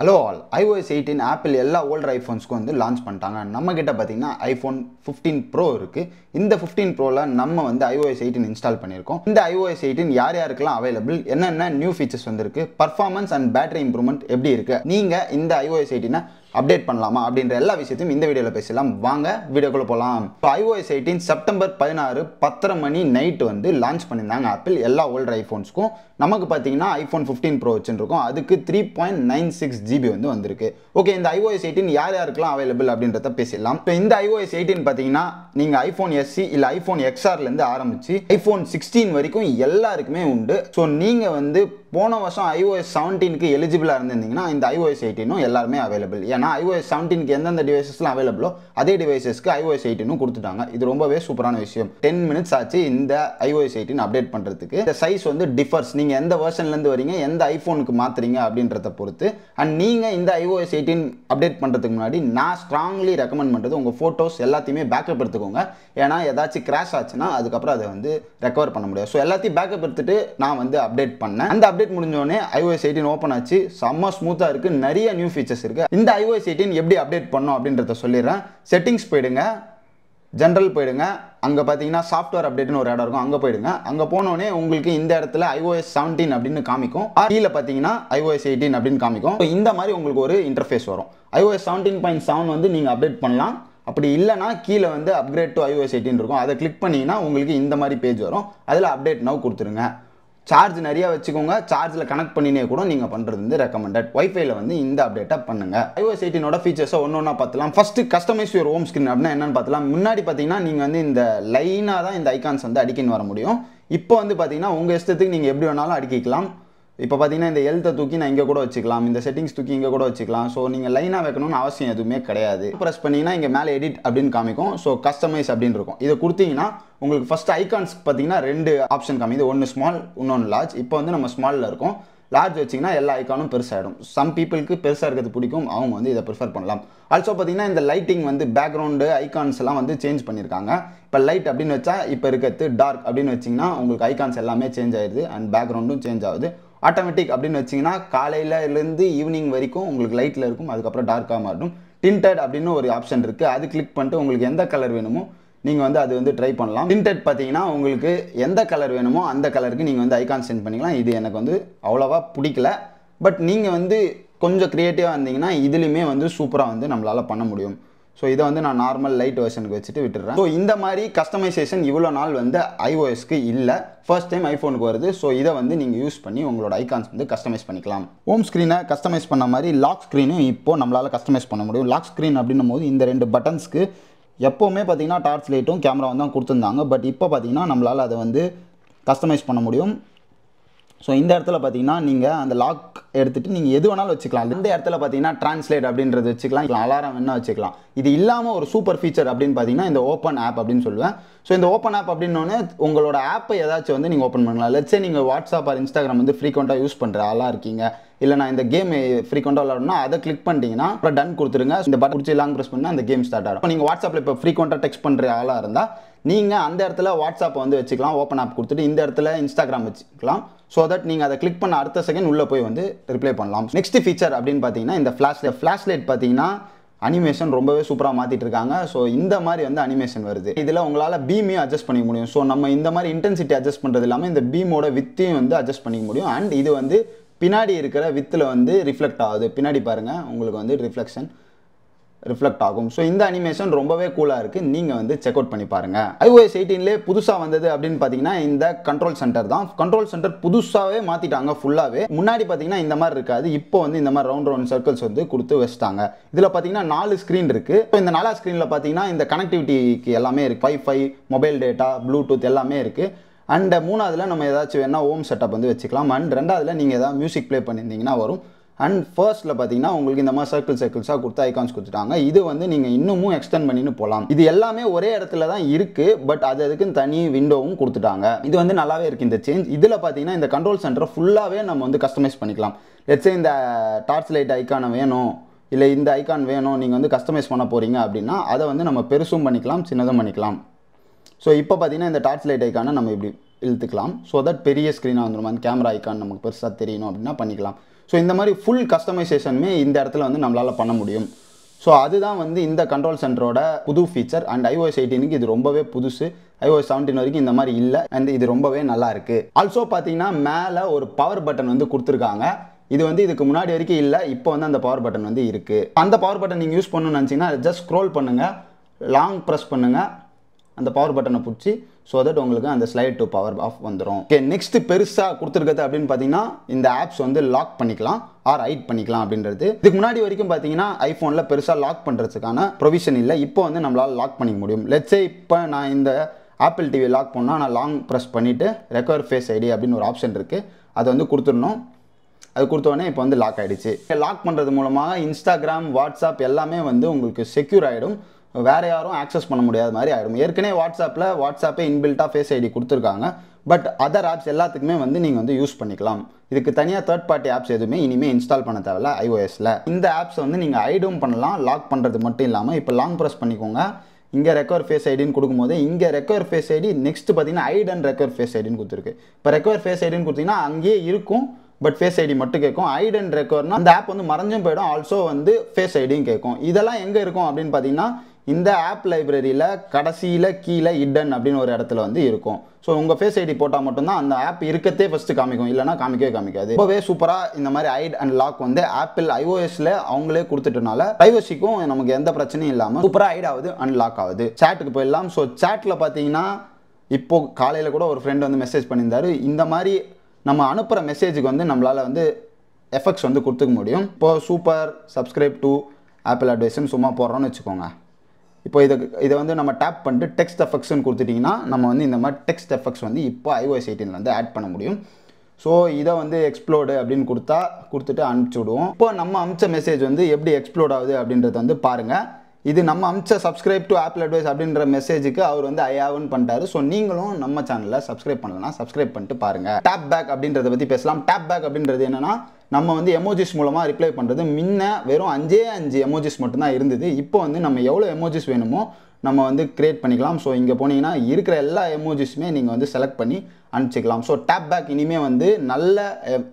hello all iOS eighteen Apple எல்லா old ஐஃபோன்ஸ்க்கும் வந்து லான்ச் பண்ணிட்டாங்க நம்மக்கிட்ட பார்த்தீங்கன்னா ஐஃபோன் ஃபிஃப்டீன் ப்ரோ இருக்குது இந்த ஃபிஃப்டீன் ப்ரோவில் நம்ம வந்து ஐஓஎஸ் எயிட்டின் இன்ஸ்டால் பண்ணியிருக்கோம் இந்த ஐஓஎஸ் எயிட்டின் யார் யாருக்கெல்லாம் அவைலபிள் என்னென்ன நியூ ஃபீச்சர்ஸ் வந்திருக்கு பர்ஃபார்மன்ஸ் அண்ட் பேட்டரி இம்ப்ரூவ்மெண்ட் எப்படி இருக்குது நீங்கள் இந்த ஐஓஎஸ் எயிட்டினை அப்டேட் பண்ணலாமா அப்படின்ற எல்லா விஷயத்தையும் இந்த வீடியோவில் பேசலாம் வாங்க வீடியோக்குள்ளே போகலாம் இப்போ ஐஓஎஸ் எயிட்டீன் செப்டம்பர் பதினாறு பத்தரை மணி நைட் வந்து லான்ச் பண்ணியிருந்தாங்க ஆப்பிள் எல்லா ஓல்டு ஐஃபோன்ஸ்க்கும் நமக்கு பார்த்தீங்கன்னா ஐஃபோன் ஃபிஃப்டீன் ப்ரோ வச்சுருக்கோம் அதுக்கு three point nine six GB வந்து வந்திருக்கு ஓகே இந்த ஐஓஎஸ் எயிட்டீன் யார் யாருக்கெல்லாம் அவைலபிள் அப்படின்றத பேசிடலாம் இப்போ இந்த ஐஓஎஸ் எயிட்டீன் பார்த்தீங்கன்னா நீங்கள் ஐஃபோன் எஸ்சி இல்லை ஐஃபோன் எக்ஸ்ஆர்லேருந்து ஆரம்பித்து ஐஃபோன் சிக்ஸ்டீன் வரைக்கும் எல்லாருக்குமே உண்டு ஸோ நீங்கள் வந்து போன வருஷம் ஐஓஎஸ் செவன்டீனுக்கு எலிஜிபிளாக இருந்திருந்தீங்கன்னா இந்த ஐஓஎஸ் எயிட்டீனும் எல்லாருமே அவைலபிள் ஏன்னா ஐஓஎஸ் செவன்டீனுக்கு எந்தெந்த டிவைசஸ்லாம் அவைலபிளோ அதே டிவைசஸ்க்கு ஐஓஎஸ் எயிட்டீனும் கொடுத்துட்டாங்க இது ரொம்பவே சூப்பரான விஷயம் டென் மினிட்ஸ் ஆச்சு இந்த ஐஓஎஸ் எயிட்டின் அப்டேட் பண்ணுறதுக்கு இந்த சைஸ் வந்து டிஃபர்ஸ் நீங்கள் எந்த வேர்ஷன்லேருந்து வரீங்க எந்த ஐஃபோனுக்கு மாற்றுறீங்க அப்படின்றத பொறுத்து அண்ட் நீங்கள் இந்த ஐஓஎஸ் எயிட்டீன் அப்டேட் பண்ணுறதுக்கு முன்னாடி நான் ஸ்ட்ராங்லி ரெக்கமெண்ட் பண்ணுறது உங்கள் ஃபோட்டோஸ் எல்லாத்தையுமே பேக்கப் எடுத்துக்கோங்க ஏன்னா ஏதாச்சும் கிராஷ் ஆச்சுன்னா அதுக்கப்புறம் அதை வந்து ரெக்கவர் பண்ண முடியாது ஸோ எல்லாத்தையும் பேக்கப் எடுத்துகிட்டு நான் வந்து அப்டேட் பண்ணேன் அந்த அப்டேட் அப்டேட் முடிஞ்சோடனே ஐஓஎஸ் எயிட்டின் ஓப்பன் ஆச்சு செம்ம ஸ்மூத்தாக இருக்குது நிறைய நியூ ஃபீச்சர்ஸ் இருக்குது இந்த ஐஓஎஸ் எயிட்டின் எப்படி அப்டேட் பண்ணோம் அப்படின்றத சொல்லிடுறேன் செட்டிங்ஸ் போயிடுங்க ஜென்ரல் போயிடுங்க அங்கே பார்த்தீங்கன்னா சாஃப்ட்வேர் அப்டேட்னு ஒரு இடம் இருக்கும் அங்கே போயிடுங்க அங்கே போனோடனே உங்களுக்கு இந்த இடத்துல ஐஓஎஸ் செவன்டீன் அப்படின்னு காமிக்கும் கீழே பார்த்தீங்கன்னா ஐஓஎஸ் எயிட்டீன் அப்படின்னு காமிக்கும் இந்த மாதிரி உங்களுக்கு ஒரு இன்டர்ஃபேஸ் வரும் ஐஓஎஸ் செவன்டீன் பாயிண்ட் செவன் வந்து நீங்கள் அப்டேட் பண்ணலாம் அப்படி இல்லைனா கீழே வந்து அப்கிரேட் டு ஐஓஎஸ் எயிட்டின் இருக்கும் அதை கிளிக் பண்ணிங்கன்னா உங்களுக்கு இந்த மாதிரி பேஜ் வரும் அதில் அப்டேட் நவ் கொடுத்துருங்க சார்ஜ் நிறையா வச்சுக்கோங்க சார்ஜில் கனெக்ட் பண்ணினே கூட நீங்கள் பண்ணுறது வந்து ரெக்கமெண்டட் ஒய்ஃபைல வந்து இந்த அப்டேட்டை பண்ணுங்கள் ஐஓஎஸ் எயிட்டினோட ஃபீச்சர்ஸை ஒன்று ஒன்றா பார்த்துலாம் first customize your home screen அப்படின்னா என்னென்னு பார்த்தலாம் முன்னாடி பார்த்தீங்கன்னா நீங்கள் வந்து இந்த லைனாக தான் இந்த ஐக்கான்ஸ் வந்து அடிக்கின்னு வர முடியும் இப்போ வந்து பார்த்தீங்கன்னா உங்கள் இஷ்டத்துக்கு நீங்கள் எப்படி வேணாலும் அடிக்கிக்கலாம் இப்போ பார்த்தீங்கன்னா இந்த எழுத்தை தூக்கி நான் இங்கே கூட வச்சுக்கலாம் இந்த செட்டிங்ஸ் தூக்கி இங்கே கூட வச்சுக்கலாம் ஸோ நீங்கள் லைனாக வைக்கணும்னு அவசியம் எதுவுமே கிடையாது ப்ரெஸ் பண்ணிங்கன்னா இங்கே மேலே எடிட் அப்படின்னு காமிக்கும் ஸோ கஸ்டமைஸ் அப்படின்னு இருக்கும் இதை கொடுத்தீங்கன்னா உங்களுக்கு ஃபஸ்ட் ஐகான்ஸ் பார்த்தீங்கன்னா ரெண்டு ஆப்ஷன் காமிது ஒன்று ஸ்மால் இன்னொன்று லார்ஜ் இப்போ வந்து நம்ம ஸ்மாலில் இருக்கும் லார்ஜ் வச்சிங்கன்னா எல்லா ஐக்கானும் பெருசாகிடும் சம் பீப்புளுக்கு பெருசாக இருக்கிறது பிடிக்கும் அவங்க வந்து இதை ப்ரிஃபர் பண்ணலாம் ஆல்சோ பார்த்தீங்கன்னா இந்த லைட்டிங் வந்து பேக்ரவுண்டு ஐக்கான்ஸ் எல்லாம் வந்து சேஞ்ச் பண்ணியிருக்காங்க இப்போ லைட் அப்படின்னு வச்சா இப்போ இருக்கிறது டார்க் அப்படின்னு வச்சிங்கன்னா உங்களுக்கு ஐக்கான்ஸ் எல்லாமே சேஞ்ச் ஆயிடுது அண்ட் பேக்ரவுண்டும் சேஞ்ச் ஆகுது ஆட்டோமேட்டிக் அப்படின்னு வச்சிங்கன்னா காலையிலேருந்து ஈவினிங் வரைக்கும் உங்களுக்கு லைட்டில் இருக்கும் அதுக்கப்புறம் டார்க்காக மாறும் டின்டட் அப்படின்னு ஒரு ஆப்ஷன் இருக்குது அது கிளிக் பண்ணிட்டு உங்களுக்கு எந்த கலர் வேணுமோ நீங்கள் வந்து அது வந்து ட்ரை பண்ணலாம் டின்டட் பார்த்தீங்கன்னா உங்களுக்கு எந்த கலர் வேணுமோ அந்த கலருக்கு நீங்கள் வந்து ஐகான் சென்ட் பண்ணிக்கலாம் இது எனக்கு வந்து அவ்வளோவா பிடிக்கல பட் நீங்கள் வந்து கொஞ்சம் க்ரியேட்டிவாக இருந்தீங்கன்னா இதுலேயுமே வந்து சூப்பராக வந்து நம்மளால் பண்ண முடியும் ஸோ இதை வந்து நான் நார்மல் லைட் வெர்ஷனுக்கு வச்சுட்டு விட்டுறேன் ஸோ இந்த மாதிரி கஸ்டமைசேஷன் இவ்வளோ நாள் வந்து ஐஓஎஸ்க்கு இல்லை ஃபர்ஸ்ட் டைம் ஐஃபோனுக்கு வருது ஸோ இதை வந்து நீங்கள் யூஸ் பண்ணி உங்களோட ஐகான்ஸ் வந்து கஸ்டமைஸ் பண்ணிக்கலாம் ஹோம் ஸ்க்ரீனை கஸ்டமைஸ் பண்ண மாதிரி லாக் ஸ்க்ரீனும் இப்போது நம்மளால் கஸ்டமைஸ் பண்ண முடியும் லாக் ஸ்க்ரீன் அப்படின்னும் போது இந்த ரெண்டு பட்டன்ஸ்க்கு எப்போவுமே பார்த்தீங்கன்னா டார்ச் லைட்டும் கேமரா வந்து கொடுத்துருந்தாங்க பட் இப்போ பார்த்தீங்கன்னா நம்மளால் அதை வந்து கஸ்டமைஸ் பண்ண முடியும் ஸோ இந்த இடத்துல பார்த்தீங்கன்னா நீங்கள் அந்த லாக் எடுத்துகிட்டு நீங்கள் எது வேணாலும் வச்சுக்கலாம் இந்த இடத்துல பார்த்தீங்கன்னா ட்ரான்ஸ்லேட் அப்படின்றது வச்சுக்கலாம் அலாரம் வேணால் வச்சுக்கலாம் இது இல்லாமல் ஒரு சூப்பர் ஃபீச்சர் அப்படின்னு பார்த்தீங்கன்னா இந்த ஓப்பன் ஆப் அப்படின்னு சொல்லுவேன் ஸோ இந்த ஓப்பன் ஆப் அப்படின்னோடனே உங்களோட ஆப்பை ஏதாச்சும் வந்து நீங்கள் ஓப்பன் பண்ணலாம் லெட்ஸே நீங்கள் வாட்ஸ்அப் ஆர் இன்ஸ்டாகிராம் வந்து ஃப்ரீக்வெண்ட்டாக யூஸ் பண்ணுற ஆளாக இருக்கீங்க இல்லை நான் இந்த கேம் ஃப்ரீக்வெண்ட்டாக விளாடணும்னா அதை கிளிக் பண்ணிட்டீங்கன்னா அப்புறம் டன் கொடுத்துருங்க இந்த பட்டன் பிடிச்சி லாங் ப்ரெஸ் பண்ணால் அந்த கேம் ஸ்டார்ட் ஆகும் நீங்கள் வாட்ஸ்அப்பில் இப்போ ஃப்ரீக்வெண்ட்டாக டெக்ஸ்ட் பண்ணுற ஆளாக இருந்தால் நீங்கள் அந்த இடத்துல வாட்ஸ்அப்பை வந்து வச்சுக்கலாம் ஓப்பன் ஆப் கொடுத்துட்டு இந்த இடத்துல இன்ஸ்டாகிராம் வச்சுக்கலாம் ஸோ தட் நீங்கள் அதை கிளிக் பண்ண அடுத்த செகண்ட் உள்ளே போய் வந்து ரிப்ளை பண்ணலாம் நெக்ஸ்ட் ஃபீச்சர் அப்படின்னு பார்த்தீங்கன்னா இந்த ஃப்ளாஷ் ஃப்ளாஷ் லைட் பார்த்தீங்கன்னா அனிமேஷன் ரொம்பவே சூப்பராக மாற்றிட்டு இருக்காங்க ஸோ இந்த மாதிரி வந்து அனிமேஷன் வருது இதில் உங்களால் பீமையும் அட்ஜஸ்ட் பண்ணிக்க முடியும் ஸோ நம்ம இந்த மாதிரி இன்டென்சிட்டி அட்ஜஸ்ட் பண்ணுறது இல்லாமல் இந்த பீமோட வித்தையும் வந்து அட்ஜஸ்ட் பண்ணிக்க முடியும் அண்ட் இது வந்து பின்னாடி இருக்கிற வித்தில் வந்து ரிஃப்ளெக்ட் ஆகுது பின்னாடி பாருங்கள் உங்களுக்கு வந்து ரிஃப்ளெக்ஷன் ரிஃப்ளெக்ட் ஆகும் ஸோ இந்த அனிமேஷன் ரொம்பவே கூலாக இருக்குது நீங்கள் வந்து செக் அவுட் பண்ணி பாருங்கள் ஐஓஎஸ் எயிட்டீன்லேயே புதுசாக வந்தது அப்படின்னு பார்த்தீங்கன்னா இந்த கண்ட்ரோல் சென்டர் தான் கண்ட்ரோல் சென்டர் புதுசாகவே மாற்றிட்டாங்க ஃபுல்லாகவே முன்னாடி பார்த்தீங்கன்னா இந்த மாதிரி இருக்காது இப்போ வந்து இந்த மாதிரி ரவுண்ட் ரவுண்ட் சர்க்கிள்ஸ் வந்து கொடுத்து வச்சுட்டாங்க இதில் பார்த்தீங்கன்னா நாலு ஸ்க்ரீன் இருக்குது ஸோ இந்த நாலா ஸ்க்ரீனில் பார்த்தீங்கன்னா இந்த கனெக்டிவிட்டிக்கு எல்லாமே இருக்குது வைஃபை மொபைல் டேட்டா ப்ளூடூத் எல்லாமே இருக்குது அண்ட் மூணாவதுல நம்ம ஏதாச்சும் வேணால் ஹோம் செட்டப் வந்து வச்சுக்கலாம் அண்ட் ரெண்டாவதுல நீங்கள் ஏதாவது மியூசிக் ப்ளே பண்ணியிருந்தீங்கன்னா வரும் அண்ட் ஃபர்ஸ்ட்டில் பார்த்தீங்கன்னா உங்களுக்கு இந்த மாதிரி சர்க்கிள் சர்க்கிள்ஸாக கொடுத்து ஐகான்ஸ் கொடுத்துட்டாங்க இது வந்து நீங்கள் இன்னமும் எக்ஸ்டெண்ட் பண்ணின்னு போகலாம் இது எல்லாமே ஒரே இடத்துல தான் இருக்குது பட் அது அதுக்குன்னு தனி விண்டோவும் கொடுத்துட்டாங்க இது வந்து நல்லாவே இருக்குது இந்த சேஞ்ச் இதில் பார்த்தீங்கன்னா இந்த கண்ட்ரோல் சென்டரை ஃபுல்லாகவே நம்ம வந்து கஸ்டமைஸ் பண்ணிக்கலாம் லெட்ஸே இந்த டார்ச் லைட் ஐக்கானை வேணும் இல்லை இந்த ஐக்கான் வேணும் நீங்கள் வந்து கஸ்டமைஸ் பண்ண போகிறீங்க அப்படின்னா அதை வந்து நம்ம பெருசும் பண்ணிக்கலாம் சின்னதும் பண்ணிக்கலாம் ஸோ இப்போ பார்த்தீங்கன்னா இந்த டார்ச் லைட் ஐக்கானை நம்ம இப்படி இழுத்துக்கலாம் ஸோ தட் பெரிய ஸ்க்ரீனாக வந்துடும் அந்த கேமரா ஐக்கான் நமக்கு பெருசாக தெரியணும் அப்படின்னா பண்ணிக்கலாம் ஸோ இந்த மாதிரி ஃபுல் கஸ்டமைசேஷனுமே இந்த இடத்துல வந்து நம்மளால் பண்ண முடியும் ஸோ அதுதான் வந்து இந்த கண்ட்ரோல் சென்டரோட புது ஃபீச்சர் அண்ட் ஐஓஎஸ் எயிட்டீனுக்கு இது ரொம்பவே புதுசு ஐஓஎஸ் செவன்டீன் வரைக்கும் இந்த மாதிரி இல்லை அண்ட் இது ரொம்பவே நல்லா இருக்குது ஆல்சோ பார்த்தீங்கன்னா மேலே ஒரு பவர் பட்டன் வந்து கொடுத்துருக்காங்க இது வந்து இதுக்கு முன்னாடி வரைக்கும் இல்லை இப்போ வந்து அந்த பவர் பட்டன் வந்து இருக்குது அந்த பவர் பட்டன் நீங்கள் யூஸ் பண்ணணும்னு நினச்சிங்கன்னா ஜஸ்ட் ஸ்க்ரோல் பண்ணுங்கள் லாங் ப்ரெஸ் பண்ணுங்கள் அந்த பவர் பட்டனை பிடிச்சி ஸோ தட் உங்களுக்கு அந்த ஸ்லைட் டு பவர் ஆஃப் வந்துடும் ஓகே நெக்ஸ்ட் பெருசாக கொடுத்துருக்கிறது அப்படின்னு பார்த்தீங்கன்னா இந்த ஆப்ஸ் வந்து லாக் பண்ணிக்கலாம் ஆர் ஹைட் பண்ணிக்கலாம் அப்படின்றது இதுக்கு முன்னாடி வரைக்கும் பார்த்தீங்கன்னா ஐஃபோனில் பெருசாக லாக் பண்ணுறதுக்கான ப்ரொவிஷன் இல்லை இப்போ வந்து நம்மளால் லாக் பண்ணிக்க முடியும் லெட்ஸே இப்போ நான் இந்த ஆப்பிள் டிவி லாக் பண்ணால் நான் லாங் ப்ரெஸ் பண்ணிவிட்டு ரெக்கவர் ஃபேஸ் ஐடி அப்படின்னு ஒரு ஆப்ஷன் இருக்குது அதை வந்து கொடுத்துடணும் அது கொடுத்தோடனே இப்போ வந்து லாக் ஆகிடுச்சு லாக் பண்ணுறது மூலமாக இன்ஸ்டாகிராம் வாட்ஸ்அப் எல்லாமே வந்து உங்களுக்கு செக்யூர் ஆகிடும் வேறு யாரும் ஆக்சஸ் பண்ண முடியாத மாதிரி ஆகிடும் ஏற்கனவே வாட்ஸ்அப்பில் வாட்ஸ்அப்பே இன்பில்ட்டாக ஃபேஸ் ஐடி கொடுத்துருக்காங்க பட் அதர் ஆப்ஸ் எல்லாத்துக்குமே வந்து நீங்கள் வந்து யூஸ் பண்ணிக்கலாம் இதுக்கு தனியாக தேர்ட் பார்ட்டி ஆப்ஸ் எதுவுமே இனிமேல் இன்ஸ்டால் பண்ண தேவையில்ல ஐஓஎஸில் இந்த ஆப்ஸ் வந்து நீங்கள் ஐடும் பண்ணலாம் லாக் பண்ணுறது மட்டும் இல்லாமல் இப்போ லாங் ப்ரெஸ் பண்ணிக்கோங்க இங்கே ரெக்கவர் ஃபேஸ் ஐடின்னு கொடுக்கும்போது இங்கே ரெக்கவர் ஃபேஸ் ஐடி நெக்ஸ்ட் பார்த்தீங்கன்னா ஐட் அண்ட் ரெக்கவர் ஃபேஸ் ஐடின்னு கொடுத்துருக்கு இப்போ ரெக்கவர் ஃபேஸ் ஐடின்னு கொடுத்தீங்கன்னா அங்கேயே இருக்கும் பட் ஃபேஸ் ஐடி மட்டும் கேட்கும் ஐட் அண்ட் ரெக்கவர்னா அந்த ஆப் வந்து மறைஞ்சும் போயிடும் ஆல்சோ வந்து ஃபேஸ் ஐடியும் கேட்கும் இதெல்லாம் எங்கே இருக்கும் அப்படின்னு பார்த்தீங்கன்னா இந்த ஆப் லைப்ரரியில் கடைசியில் கீழே இடன் அப்படின்னு ஒரு இடத்துல வந்து இருக்கும் ஸோ உங்கள் ஃபேஸ் ஐடி போட்டால் மட்டும்தான் அந்த ஆப் இருக்கத்தே ஃபஸ்ட்டு காமிக்கும் இல்லைனா காமிக்கவே காமிக்காது ரொம்பவே சூப்பராக இந்த மாதிரி ஐட் அண்ட் லாக் வந்து ஆப்பிள் ஐஓஎஸில் அவங்களே கொடுத்துட்டனால ப்ரைவசிக்கும் நமக்கு எந்த பிரச்சனையும் இல்லாமல் சூப்பராக ஐட் ஆகுது அண்ட் லாக் ஆகுது சேட்டுக்கு போயிடலாம் ஸோ சேட்டில் பார்த்தீங்கன்னா இப்போது காலையில் கூட ஒரு ஃப்ரெண்ட் வந்து மெசேஜ் பண்ணியிருந்தார் இந்த மாதிரி நம்ம அனுப்புகிற மெசேஜுக்கு வந்து நம்மளால் வந்து எஃபெக்ட்ஸ் வந்து கொடுத்துக்க முடியும் இப்போது சூப்பர் சப்ஸ்கிரைப் டு ஆப்பிள் அட்வைஸ்ன்னு சும்மா போடுறோன்னு வச்சுக்கோங்க இப்போ இதை இதை வந்து நம்ம டேப் பண்ணிட்டு டெக்ஸ்ட் எஃபெக்ட்ஸ்னு கொடுத்துட்டிங்கன்னா நம்ம வந்து இந்த மாதிரி டெக்ஸ்ட் எஃபெக்ட்ஸ் வந்து இப்போ ஐஓஎஸ் எயிட்டீனில் வந்து ஆட் பண்ண முடியும் ஸோ இதை வந்து எக்ஸ்ப்ளோர்டு அப்படின்னு கொடுத்தா கொடுத்துட்டு அனுப்பிச்சி விடுவோம் இப்போ நம்ம அமிச்ச மெசேஜ் வந்து எப்படி எக்ஸ்ப்ளோர்ட் ஆகுது அப்படின்றத வந்து பாருங்கள் இது நம்ம அமிச்ச சப்ஸ்கிரைப் டு ஆப்பிள் அட்வைஸ் அப்படின்ற மெசேஜுக்கு அவர் வந்து ஐயாவுன்னு பண்ணிட்டாரு ஸோ நீங்களும் நம்ம சேனலில் சப்ஸ்கிரைப் பண்ணலன்னா சப்ஸ்கிரைப் பண்ணிட்டு பாருங்கள் டேப் பேக் அப்படின்றத பற்றி பேசலாம் டேப் பேக் அப்படின்றது என்னன்னா நம்ம வந்து எமோஜிஸ் மூலமாக ரிப்ளை பண்ணுறது முன்ன வெறும் அஞ்சே அஞ்சு எமோஜிஸ் மட்டும்தான் இருந்தது இப்போ வந்து நம்ம எவ்வளோ எமோஜிஸ் வேணுமோ நம்ம வந்து கிரியேட் பண்ணிக்கலாம் ஸோ இங்கே போனீங்கன்னா இருக்கிற எல்லா எமோஜிஸுமே நீங்கள் வந்து செலக்ட் பண்ணி அனுப்பிச்சிக்கலாம் ஸோ டேப் பேக் இனிமேல் வந்து நல்ல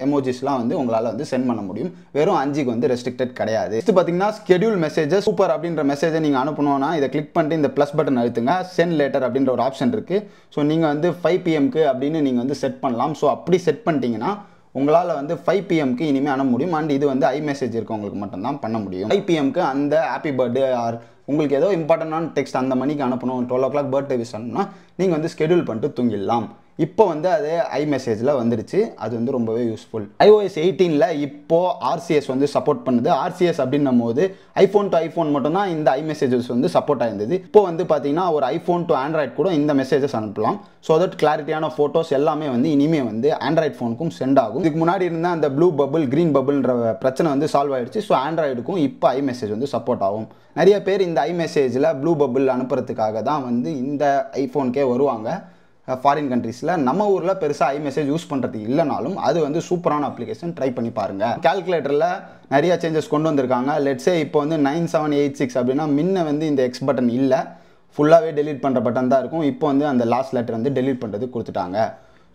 எமோஜிஸ்லாம் வந்து உங்களால் வந்து சென்ட் பண்ண முடியும் வெறும் அஞ்சுக்கு வந்து ரெஸ்ட்ரிக்டட் கிடையாது இது பார்த்தீங்கன்னா ஸ்கெடியூல் மெசேஜஸ் சூப்பர் அப்படின்ற மெசேஜை நீங்கள் அனுப்பணும்னா இதை கிளிக் பண்ணிட்டு இந்த ப்ளஸ் பட்டன் அழுத்துங்க சென்ட் லேட்டர் அப்படின்ற ஒரு ஆப்ஷன் இருக்குது ஸோ நீங்கள் வந்து ஃபைவ் பிஎம்க்கு அப்படின்னு நீங்கள் வந்து செட் பண்ணலாம் ஸோ அப்படி செட் பண்ணிட்டீங்கன்னா உங்களால் வந்து ஃபைவ் பிஎம்க்கு இனிமேல் அனுப்ப முடியும் அண்ட் இது வந்து ஐ மெசேஜ் இருக்கவங்களுக்கு மட்டும்தான் பண்ண முடியும் ஃபைவ் பிஎம்க்கு அந்த ஹாப்பி பர்த்டே ஆர் உங்களுக்கு ஏதோ இம்பார்ட்டண்டான டெக்ஸ்ட் அந்த மணிக்கு அனுப்பணும் twelve o'clock birthday wish அனுப்புனா நீங்கள் வந்து ஸ்கெடியூல் பண்ணிட்டு தூங்கிடலாம் இப்போ வந்து அது ஐ மெசேஜில் வந்துருச்சு அது வந்து ரொம்பவே யூஸ்ஃபுல் ஐஓஎஸ் எயிட்டீனில் இப்போது ஆர்சிஎஸ் வந்து சப்போர்ட் பண்ணுது ஆர்சிஎஸ் அப்படின்னும் போது ஐஃபோன் டு ஐஃபோன் மட்டும்தான் இந்த ஐ மெசேஜஸ் வந்து சப்போர்ட் ஆயிருந்தது இப்போ வந்து பார்த்தீங்கன்னா ஒரு ஐஃபோன் டு ஆண்ட்ராய்ட் கூட இந்த மெசேஜஸ் அனுப்பலாம் ஸோ தட் கிளாரிட்டியான ஃபோட்டோஸ் எல்லாமே வந்து இனிமேல் வந்து ஆண்ட்ராய்ட் ஃபோனுக்கும் சென்ட் ஆகும் இதுக்கு முன்னாடி இருந்த அந்த ப்ளூ பபுள் க்ரீன் பபுள்ன்ற பிரச்சனை வந்து சால்வ் ஆயிடுச்சு ஸோ ஆண்ட்ராய்டுக்கும் இப்போ ஐ மெசேஜ் வந்து சப்போர்ட் ஆகும் நிறைய பேர் இந்த ஐ மெசேஜில் ப்ளூ பபுள் அனுப்புறதுக்காக தான் வந்து இந்த ஐஃபோனுக்கே வருவாங்க ஃபாரின் கண்ட்ரீஸில் நம்ம ஊரில் பெருசாக ஐ மெசேஜ் யூஸ் பண்ணுறது இல்லைனாலும் அது வந்து சூப்பரான அப்ளிகேஷன் ட்ரை பண்ணி பாருங்கள் கால்குலேட்டரில் நிறையா சேஞ்சஸ் கொண்டு வந்திருக்காங்க லெட்ஸே இப்போ வந்து நைன் செவன் எயிட் சிக்ஸ் அப்படின்னா முன்ன வந்து இந்த எக்ஸ் பட்டன் இல்லை ஃபுல்லாகவே டெலிட் பண்ணுற பட்டன் தான் இருக்கும் இப்போ வந்து அந்த லாஸ்ட் லெட்டர் வந்து டெலிட் பண்ணுறது கொடுத்துட்டாங்க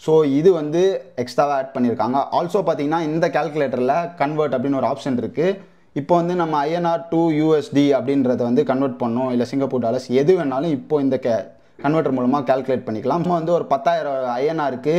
ஸோ இது வந்து எக்ஸ்ட்ராவாக ஆட் பண்ணியிருக்காங்க ஆல்சோ பார்த்தீங்கன்னா இந்த கால்குலேட்டரில் கன்வெர்ட் அப்படின்னு ஒரு ஆப்ஷன் இருக்குது இப்போ வந்து நம்ம ஐஎன்ஆர் டூ யூஎஸ்டி அப்படின்றத வந்து கன்வெர்ட் பண்ணோம் இல்லை சிங்கப்பூர் டாலர்ஸ் எது வேணாலும் இப்போ இந்த கே கன்வெர்டர் மூலமாக கேல்குலேட் பண்ணிக்கலாம் நம்ம வந்து ஒரு பத்தாயிரம் ஐஎன்ஆருக்கு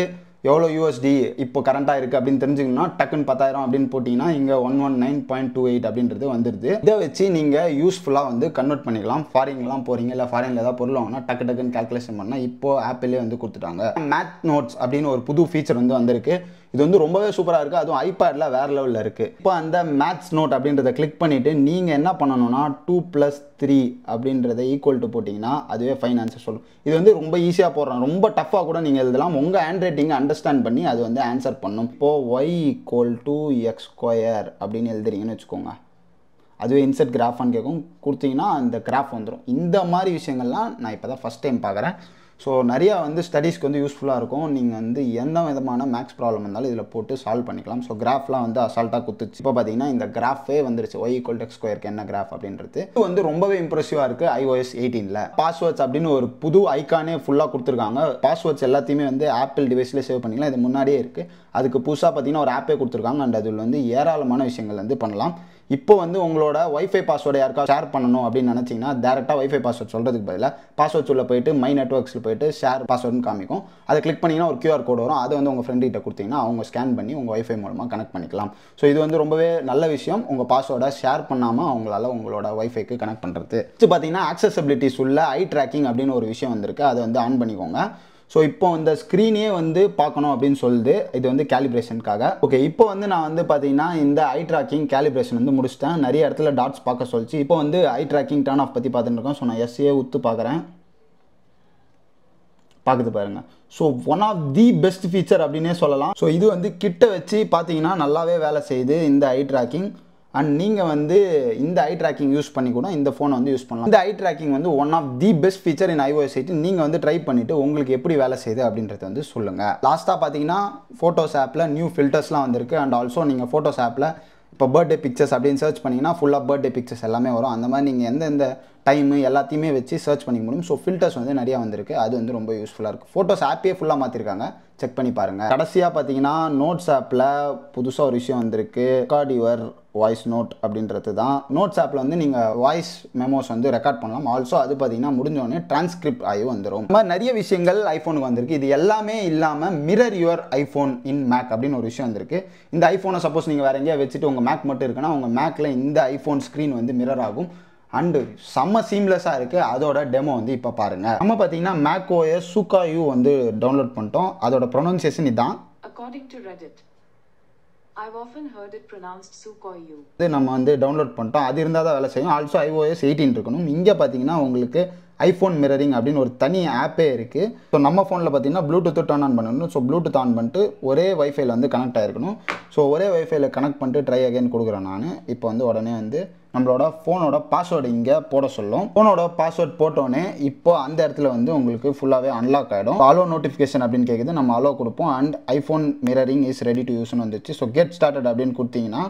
எவ்வளோ யூஎஸ்டி இப்போ கரண்ட்டாக இருக்குது அப்படின்னு தெரிஞ்சுக்கணும்னா டக்குன்னு பத்தாயிரம் அப்படின்னு போட்டிங்கன்னா இங்கே one one nine point two eight அப்படின்றது வந்துடுது இதை வச்சு நீங்கள் யூஸ்ஃபுல்லாக வந்து கன்வெர்ட் பண்ணிக்கலாம் ஃபாரின்லாம் போகிறீங்க இல்லை ஃபாரினில் ஏதாவது பொருள் வாங்கினா டக்கு டக்குன்னு கேல்குலேஷன் பண்ணால் இப்போ ஆப்பிலே வந்து கொடுத்துட்டாங்க மேத் நோட்ஸ் அப்படின்னு ஒரு புது ஃபீச்சர் வந்து வந்திருக்கு இது வந்து ரொம்பவே சூப்பராக இருக்குது அதுவும் ஐபேடில் வேறு லெவலில் இருக்குது இப்போ அந்த மேக்ஸ் நோட் அப்படின்றத கிளிக் பண்ணிவிட்டு நீங்கள் என்ன பண்ணணும்னா டூ ப்ளஸ் த்ரீ அப்படின்றத ஈக்குவல் டு போட்டிங்கன்னா அதுவே ஃபைன் ஆன்சர் சொல்லும் இது வந்து ரொம்ப ஈஸியாக போடுறோம் ரொம்ப டஃப்பாக கூட நீங்கள் எழுதலாம் உங்கள் ஹேண்ட் ரைட்டிங்கை அண்டர்ஸ்டாண்ட் பண்ணி அது வந்து ஆன்சர் பண்ணும் இப்போது Y equal to X square அப்படின்னு எழுதுறீங்கன்னு வச்சுக்கோங்க அதுவே இன்செட் கிராஃபான்னு கேட்கும் கொடுத்தீங்கன்னா அந்த கிராஃப் வந்துடும் இந்த மாதிரி விஷயங்கள்லாம் நான் இப்போ தான் ஃபஸ்ட் டைம் பார்க்குறேன் ஸோ நிறையா வந்து ஸ்டடீஸ்க்கு வந்து யூஸ்ஃபுல்லாக இருக்கும் நீங்கள் வந்து எந்த விதமான மேக்ஸ் ப்ராப்ளம் இருந்தாலும் இதில் போட்டு சால்வ் பண்ணிக்கலாம் ஸோ கிராஃப்லாம் வந்து அசால்ட்டாக குத்துச்சு இப்போ பார்த்தீங்கன்னா இந்த கிராஃபே வந்துருச்சு ஒய் ஈக்குவல் டெக்ஸ் ஸ்கொயருக்கு என்ன கிராஃப் அப்படின்றது இது வந்து ரொம்பவே இம்ப்ரெசிவாக இருக்குது ஐஓஎஸ் எயிட்டீனில் பாஸ்வேர்ட்ஸ் அப்படின்னு ஒரு புது ஐக்கானே ஃபுல்லாக கொடுத்துருக்காங்க பாஸ்வேர்ட்ஸ் எல்லாத்தையுமே வந்து ஆப்பிள் டிவைஸில் சேவ் பண்ணிக்கலாம் இது முன்னாடியே இருக்குது அதுக்கு புதுசாக பார்த்தீங்கன்னா ஒரு ஆப்பே கொடுத்துருக்காங்க அண்ட் அதில் வந்து ஏராளமான விஷயங்கள் வந்து பண்ணலாம் இப்போ வந்து உங்களோட ஒய்ஃபை பாஸ்வேர்டை யாருக்கா ஷேர் பண்ணணும் அப்படின்னு நினச்சிங்கன்னா டேரெக்டாக ஒய்ஃபை பாஸ்வேர்ட் சொல்கிறதுக்கு பதிலாக பாஸ்வேர்ட் சொல்ல போயிட்டு மை நெட்ஒர்க்ஸில் போயிட்டு ஷேர் பாஸ்வேர்டுன்னு காமிக்கும் அதை கிளிக் பண்ணிங்கன்னா ஒரு கியூஆர் கோடு வரும் அதை வந்து உங்கள் ஃப்ரெண்டுகிட்ட கொடுத்தீங்கன்னா அவங்க ஸ்கேன் பண்ணி உங்கள் ஒய்ஃபை மூலமாக கனெக்ட் பண்ணிக்கலாம் ஸோ இது வந்து ரொம்பவே நல்ல விஷயம் உங்கள் பாஸ்வேர்டை ஷேர் பண்ணாமல் அவங்களால உங்களோட ஒய்ஃபைக்கு கனெக்ட் பண்ணுறது இது பார்த்தீங்கன்னா ஆக்சசபிலிட்டிஸ் உள்ள ஐ ட்ராக்கிங் அப்படின்னு ஒரு விஷயம் வந்திருக்கு அதை வந்து ஆன் பண்ணிக்கோங்க ஸோ இப்போ இந்த ஸ்க்ரீனே வந்து பார்க்கணும் அப்படின்னு சொல்லுது இது வந்து கேலிப்ரேஷனுக்காக ஓகே இப்போ வந்து நான் வந்து பார்த்தீங்கன்னா இந்த ஐ ட்ராக்கிங் கேலிப்ரேஷன் வந்து முடிச்சிட்டேன் நிறைய இடத்துல டாட்ஸ் பார்க்க சொல்லிச்சு இப்போ வந்து ஐ ட்ராக்கிங் டர்ன் ஆஃப் பற்றி பார்த்துட்டு இருக்கோம் ஸோ நான் எஸ்ஏ உத்து பார்க்குறேன் பார்க்குது பாருங்கள் so one of the best feature அப்படின்னே சொல்லலாம் ஸோ இது வந்து கிட்ட வச்சு பார்த்தீங்கன்னா நல்லாவே வேலை செய்யுது இந்த ஐ ட்ராக்கிங் அண்ட் நீங்கள் வந்து இந்த ஐ ட்ராக்கிங் யூஸ் பண்ணி கூட இந்த ஃபோனை வந்து யூஸ் பண்ணலாம் இந்த ஐ ட்ராக்கிங் வந்து one of the best feature in iOS eight நீங்கள் வந்து ட்ரை பண்ணிவிட்டு உங்களுக்கு எப்படி வேலை செய்யுது அப்படின்றத வந்து சொல்லுங்கள் லாஸ்ட்டாக பார்த்தீங்கன்னா ஃபோட்டோஸ் ஆப்பில் நியூ ஃபில்டர்ஸ்லாம் வந்திருக்கு அண்ட் ஆல்சோ நீங்கள் ஃபோட்டோஸ் ஆப்பில் இப்போ பர்த்டே பிக்சர்ஸ் அப்படின்னு சர்ச் பண்ணிங்கன்னா ஃபுல்லாக பர்த்டே பிக்சர்ஸ் எல்லாமே வரும் அந்த மாதிரி நீங்கள் எந்தெந்த டைமு எல்லாத்தையுமே வச்சு சர்ச் பண்ணிக்க முடியும் ஸோ ஃபில்டர்ஸ் வந்து நிறையா வந்திருக்கு அது வந்து ரொம்ப யூஸ்ஃபுல்லாக இருக்குது ஃபோட்டோஸ் ஆப்பே ஃபுல்லாக மாற்றிருக்காங்க செக் பண்ணி பாருங்கள் கடைசியாக பார்த்தீங்கன்னா நோட்ஸ் ஆப்பில் புதுசாக ஒரு விஷயம் வந்திருக்கு ரெக்கார்ட் யுவர் வாய்ஸ் நோட் அப்படின்றது தான் நோட்ஸ் ஆப்பில் வந்து நீங்கள் வாய்ஸ் மெமோஸ் வந்து ரெக்கார்ட் பண்ணலாம் ஆல்சோ அது பார்த்தீங்கன்னா முடிஞ்சோடனே டிரான்ஸ்கிரிப்ட் ஆகி வந்துடும் இந்த மாதிரி நிறைய விஷயங்கள் ஐஃபோனுக்கு வந்திருக்கு இது எல்லாமே இல்லாமல் mirror your iPhone in Mac அப்படின்னு ஒரு விஷயம் வந்திருக்கு இந்த ஐஃபோனை சப்போஸ் நீங்கள் வேறு எங்கேயா வச்சுட்டு உங்கள் மேக் மட்டும் இருக்குன்னா உங்கள் மேக்கில் இந்த ஐஃபோன் ஸ்க்ரீன் வந்து மிரர் ஆகும் அண்டு செம்ம சீம்லெஸ்ஸாக இருக்குது அதோட டெமோ வந்து இப்போ பாருங்கள் நம்ம பார்த்தீங்கன்னா சுக்கா யூ வந்து டவுன்லோட் பண்ணிட்டோம் அதோட ப்ரொனன்சியேஷன் இதான் இது நம்ம வந்து டவுன்லோட் பண்ணிட்டோம் அது இருந்தால் தான் வேலை செய்யும் ஆல்சோ ஐஓஎஸ் எயிட்டீன் இருக்கணும் இங்கே பார்த்தீங்கன்னா உங்களுக்கு ஐஃபோன் மிரரிங் அப்படின்னு ஒரு தனி ஆப்பே இருக்குது ஸோ நம்ம ஃபோனில் பார்த்தீங்கன்னா ப்ளூடூத் டர்ன் ஆன் பண்ணணும் ஸோ ப்ளூடூத் ஆன் பண்ணிட்டு ஒரே ஒய்ஃபைல வந்து கனெக்ட் ஆகிருக்கணும் ஸோ ஒரே ஒய்ஃபைல கனெக்ட் பண்ணிட்டு ட்ரை அகைன் கொடுக்குறேன் நான் இப்போ வந்து உடனே வந்து நம்மளோட ஃபோனோட பாஸ்வேர்டு இங்கே போட சொல்லும் ஃபோனோட பாஸ்வேர்ட் போட்டோன்னே இப்போ அந்த இடத்துல வந்து உங்களுக்கு ஃபுல்லாகவே அன்லாக் ஆகிடும் ஆலோ நோட்டிஃபிகேஷன் அப்படின்னு கேட்குது நம்ம ஆலோ கொடுப்போம் and iPhone mirroring is ready to யூஸ்னு வந்துச்சு ஸோ கெட் ஸ்டார்டட் அப்படின்னு கொடுத்தீங்கன்னா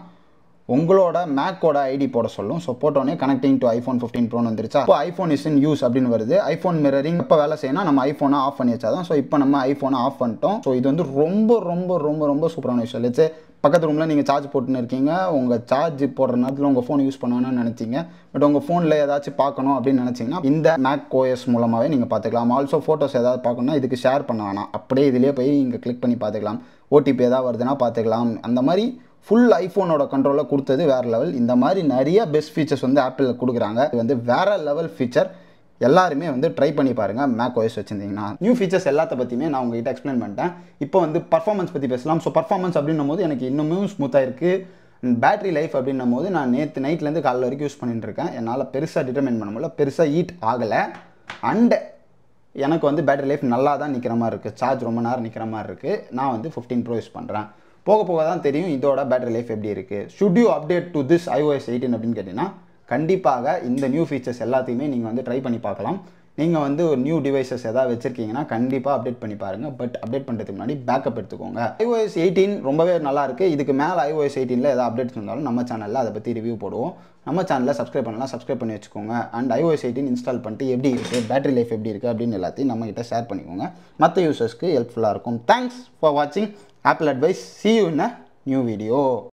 உங்களோட மேக்கோட ஐடி போட சொல்லும் ஸோ போட்டோன்னே connecting to iPhone fifteen pro வந்துருச்சா இப்போ ஐஃபோன் இஸ் இன் யூஸ் அப்படின்னு வருது ஐஃபோன் மிரரிங் இப்போ வேலை செய்யணும் நம்ம ஐஃபோனை ஆஃப் பண்ணி வச்சாதான் ஸோ இப்போ நம்ம ஐஃபோனை ஆஃப் பண்ணிட்டோம் ஸோ இது வந்து ரொம்ப ரொம்ப ரொம்ப ரொம்ப சூப்பரான விஷயம் இல்லைச்சு பக்கத்து ரூமில் நீங்கள் சார்ஜ் போட்டுன்னு இருக்கீங்க உங்கள் சார்ஜ் போடுற நேரத்தில் உங்கள் ஃபோன் யூஸ் பண்ணணும்னு நினச்சிங்க பட் உங்கள் ஃபோனில் ஏதாச்சும் பார்க்கணும் அப்படின்னு நினச்சிங்கன்னா இந்த மேக் ஓஎஸ் மூலமாகவே நீங்கள் பார்த்துக்கலாம் ஆல்சோ ஃபோட்டோஸ் ஏதாவது பார்க்கணும்னா இதுக்கு ஷேர் பண்ண வேணாம் அப்படியே இதிலே போய் இங்கே கிளிக் பண்ணி பார்த்துக்கலாம் ஓடிபி ஏதாவது வருதுன்னா பார்த்துக்கலாம் அந்த மாதிரி ஃபுல் ஐஃபோனோட கண்ட்ரோலில் கொடுத்தது வேறு லெவல் இந்த மாதிரி நிறைய பெஸ்ட் ஃபீச்சர்ஸ் வந்து ஆப்பிளில் கொடுக்குறாங்க இது வந்து வேறு லெவல் ஃபீச்சர் எல்லாருமே வந்து ட்ரை பண்ணி பாருங்கள் மேக் ஓஎஸ் வச்சுருந்தீங்கன்னா நியூ ஃபீச்சர்ஸ் எல்லாத்த பற்றியுமே நான் உங்ககிட்ட எக்ஸ்பிளைன் பண்ணிட்டேன் இப்போ வந்து பர்ஃபார்மன்ஸ் பற்றி பேசலாம் ஸோ பர்ஃபார்மன்ஸ் அப்படின்னும் போது எனக்கு இன்னமும் ஸ்மூத்தாக இருக்குது பேட்டரி லைஃப் அப்படின்னும் போது நான் நேற்று நைட்லேருந்து காலைல வரைக்கும் யூஸ் பண்ணிட்டு இருக்கேன் என்னால் பெருசாக டிட்டர்மைன் பண்ண முடியல பெருசாக ஹீட் ஆகலை அண்ட் எனக்கு வந்து பேட்டரி லைஃப் நல்லா தான் நிற்கிற மாதிரி இருக்குது சார்ஜ் ரொம்ப நேரம் நிற்கிற மாதிரி இருக்குது நான் வந்து ஃபிஃப்டீன் ப்ரோ யூஸ் பண்ணுறேன் போக போக தான் தெரியும் இதோட பேட்டரி லைஃப் எப்படி இருக்குது should you update to this iOS eighteen அப்படின்னு கேட்டிங்கன்னா கண்டிப்பாக இந்த நியூ ஃபீச்சர்ஸ் எல்லாத்தையுமே நீங்கள் வந்து ட்ரை பண்ணி பார்க்கலாம் நீங்கள் வந்து ஒரு நியூ டிவைசஸ் எதாவது வச்சுருக்கீங்கன்னா கண்டிப்பாக அப்டேட் பண்ணி பாருங்கள் பட் அப்டேட் பண்ணுறதுக்கு முன்னாடி பேக்கப் எடுத்துக்கோங்க ஐஓஎஸ் எயிட்டீன் ரொம்பவே நல்லாயிருக்கு இதுக்கு மேலே ஐஓஎஸ் எயிட்டீனில் எதாவது அப்டேட்ஸ் இருந்தாலும் நம்ம சேனலில் அதை பற்றி ரிவ்யூ போடுவோம் நம்ம சேனலில் சப்ஸ்கிரைப் பண்ணலாம் சப்ஸ்கிரைப் பண்ணி வச்சுக்கோங்க அண்ட் ஐஓஎஸ் எயிட்டீன் இன்ஸ்டால் பண்ணிட்டு எப்படி இருக்குது பேட்டரி லைஃப் எப்படி இருக்குது அப்படின்னு எல்லாத்தையும் கிட்ட ஷேர் பண்ணிக்கோங்க மற்ற யூசர்ஸ்க்கு ஹெல்ப்ஃபுல்லாக இருக்கும் தேங்க்ஸ் ஃபார் வாட்சிங் Apple advice see you in new video